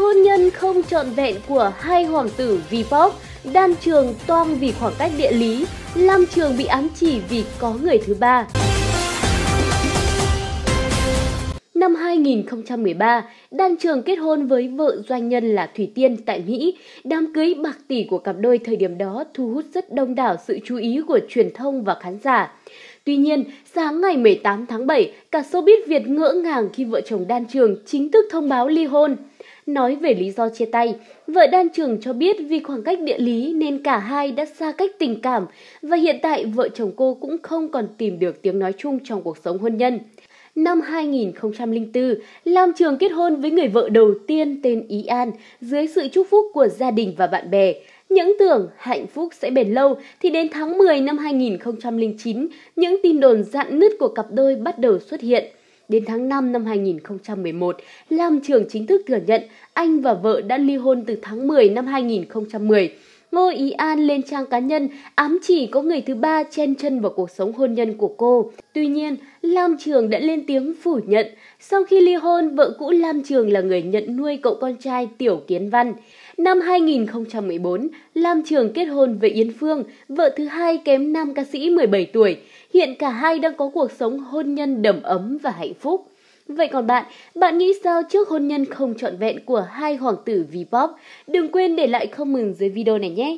Hôn nhân không trọn vẹn của hai hoàng tử pop Đan Trường toang vì khoảng cách địa lý, Lam Trường bị ám chỉ vì có người thứ ba. Năm 2013, Đan Trường kết hôn với vợ doanh nhân là Thủy Tiên tại Mỹ. Đám cưới bạc tỷ của cặp đôi thời điểm đó thu hút rất đông đảo sự chú ý của truyền thông và khán giả. Tuy nhiên, sáng ngày 18 tháng 7, cả showbiz Việt ngỡ ngàng khi vợ chồng Đan Trường chính thức thông báo ly hôn nói về lý do chia tay. Vợ Đan Trường cho biết vì khoảng cách địa lý nên cả hai đã xa cách tình cảm và hiện tại vợ chồng cô cũng không còn tìm được tiếng nói chung trong cuộc sống hôn nhân. Năm 2004, Lam Trường kết hôn với người vợ đầu tiên tên Ý An dưới sự chúc phúc của gia đình và bạn bè. Những tưởng hạnh phúc sẽ bền lâu thì đến tháng 10 năm 2009, những tin đồn dạn nứt của cặp đôi bắt đầu xuất hiện – Đến tháng 5 năm 2011, Lam Trường chính thức thừa nhận anh và vợ đã ly hôn từ tháng 10 năm 2010. Ngô Ý An lên trang cá nhân ám chỉ có người thứ ba chen chân vào cuộc sống hôn nhân của cô. Tuy nhiên, Lam Trường đã lên tiếng phủ nhận. Sau khi ly hôn, vợ cũ Lam Trường là người nhận nuôi cậu con trai Tiểu Kiến Văn. Năm 2014, Lam Trường kết hôn với Yến Phương, vợ thứ hai kém nam ca sĩ 17 tuổi. Hiện cả hai đang có cuộc sống hôn nhân đầm ấm và hạnh phúc. Vậy còn bạn, bạn nghĩ sao trước hôn nhân không trọn vẹn của hai hoàng tử V-pop? Đừng quên để lại comment dưới video này nhé!